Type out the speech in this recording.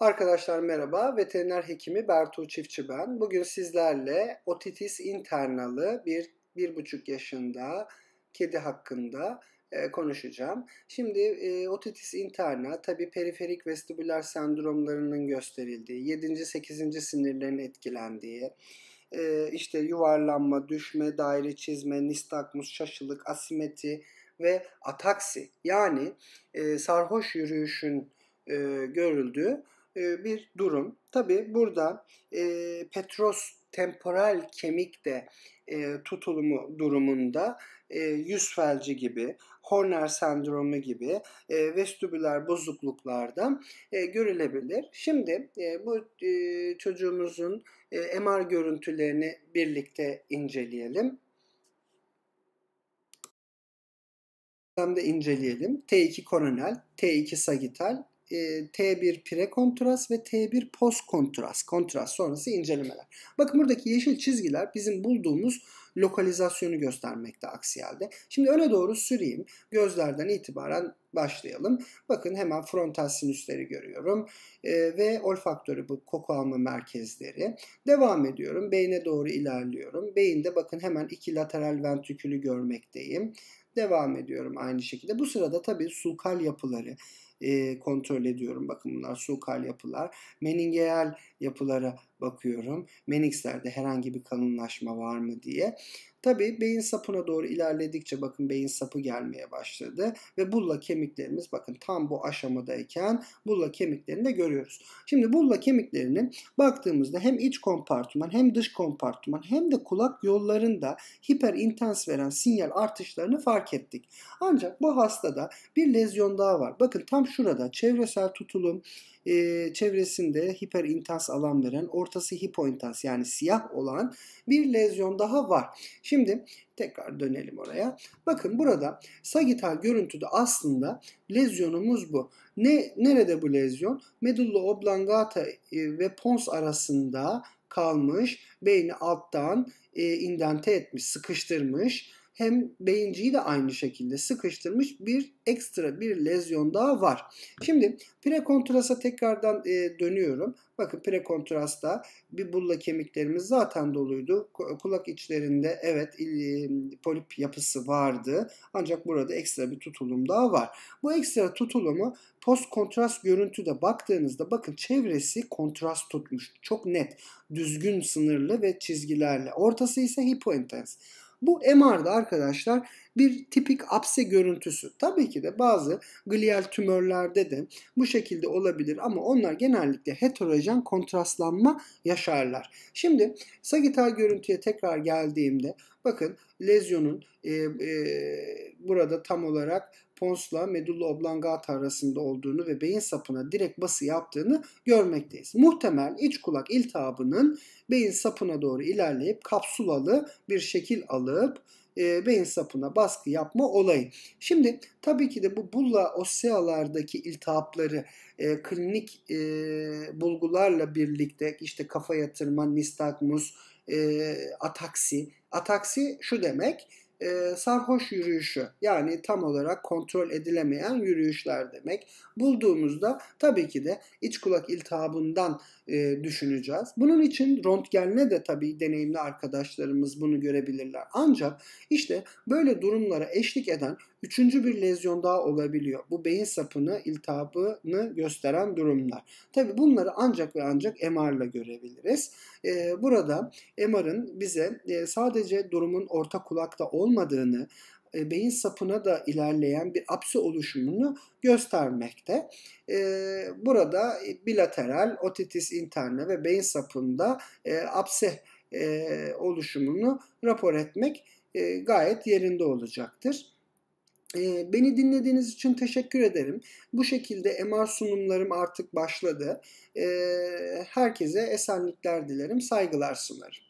Arkadaşlar merhaba, veteriner hekimi Bertu Çiftçi ben. Bugün sizlerle otitis internalı bir, bir buçuk yaşında kedi hakkında e, konuşacağım. Şimdi e, otitis interna tabi periferik vestibüler sendromlarının gösterildiği, 7. 8. sinirlerin etkilendiği, e, işte yuvarlanma, düşme, daire çizme, nistagmus, şaşılık, asimeti ve ataksi yani e, sarhoş yürüyüşün e, görüldüğü e, bir durum. Tabi burada e, Petros temporal kemik de e, tutulumu durumunda e, yüz felci gibi, Horner sendromu gibi e, vestibüler bozukluklarda e, görülebilir. Şimdi e, bu e, çocuğumuzun e, MR görüntülerini birlikte inceleyelim. hem de inceleyelim. T2 koronel, T2 sagital, e, T1 prekontrast ve T1 post kontrast, kontrast sonrası incelemeler. Bakın buradaki yeşil çizgiler bizim bulduğumuz lokalizasyonu göstermekte aksi halde. Şimdi öne doğru süreyim. Gözlerden itibaren başlayalım. Bakın hemen frontal sinüsleri görüyorum. E, ve olfaktörü bu koku alma merkezleri. Devam ediyorum. Beyne doğru ilerliyorum. Beyinde bakın hemen iki lateral ventrikülü görmekteyim. Devam ediyorum aynı şekilde. Bu sırada tabii sulkal yapıları kontrol ediyorum. Bakın bunlar sukal yapılar. Meningeal yapılara bakıyorum. menikslerde herhangi bir kalınlaşma var mı diye. Tabi beyin sapına doğru ilerledikçe bakın beyin sapı gelmeye başladı ve bulla kemiklerimiz bakın tam bu aşamadayken bulla kemiklerini de görüyoruz. Şimdi bulla kemiklerinin baktığımızda hem iç kompartıman hem dış kompartıman hem de kulak yollarında hiper intens veren sinyal artışlarını fark ettik. Ancak bu hastada bir lezyon daha var. Bakın tam şurada çevresel tutulum, e, çevresinde hiperintans alan veren, ortası hipointans yani siyah olan bir lezyon daha var. Şimdi tekrar dönelim oraya. Bakın burada sagittal görüntüde aslında lezyonumuz bu. Ne nerede bu lezyon? Medulla oblongata ve pons arasında kalmış, beyni alttan e, indente etmiş, sıkıştırmış hem beyinciyi de aynı şekilde sıkıştırmış bir ekstra bir lezyon daha var. Şimdi prekontrasa tekrardan e, dönüyorum. Bakın prekontrasta bir bulla kemiklerimiz zaten doluydu. Kulak içlerinde evet e, polip yapısı vardı. Ancak burada ekstra bir tutulum daha var. Bu ekstra tutulumu post kontrast görüntüde baktığınızda bakın çevresi kontrast tutmuş. Çok net, düzgün, sınırlı ve çizgilerle. Ortası ise hipointens. Bu MR'da arkadaşlar bir tipik apse görüntüsü. Tabii ki de bazı glial tümörlerde de bu şekilde olabilir ama onlar genellikle heterojen kontrastlanma yaşarlar. Şimdi sagittal görüntüye tekrar geldiğimde Bakın lezyonun e, e, burada tam olarak ponsla medulla oblongata arasında olduğunu ve beyin sapına direkt bası yaptığını görmekteyiz. Muhtemel iç kulak iltihabının beyin sapına doğru ilerleyip kapsulalı bir şekil alıp e, beyin sapına baskı yapma olayı. Şimdi tabii ki de bu bulla ossealardaki iltihapları e, klinik e, bulgularla birlikte işte kafa yatırma, nistagmus, e, ataksi. Ataksi şu demek e, sarhoş yürüyüşü yani tam olarak kontrol edilemeyen yürüyüşler demek. Bulduğumuzda tabii ki de iç kulak iltihabından e, düşüneceğiz. Bunun için röntgenle de tabii deneyimli arkadaşlarımız bunu görebilirler. Ancak işte böyle durumlara eşlik eden üçüncü bir lezyon daha olabiliyor. Bu beyin sapını iltihabını gösteren durumlar. Tabii bunları ancak ve ancak MR ile görebiliriz. E, burada MR'ın bize e, sadece durumun orta kulakta olmadığını olmadığını, e, beyin sapına da ilerleyen bir apse oluşumunu göstermekte. E, burada bilateral otitis interna ve beyin sapında e, apse oluşumunu rapor etmek e, gayet yerinde olacaktır. Beni dinlediğiniz için teşekkür ederim. Bu şekilde MR sunumlarım artık başladı. Herkese esenlikler dilerim, saygılar sunarım.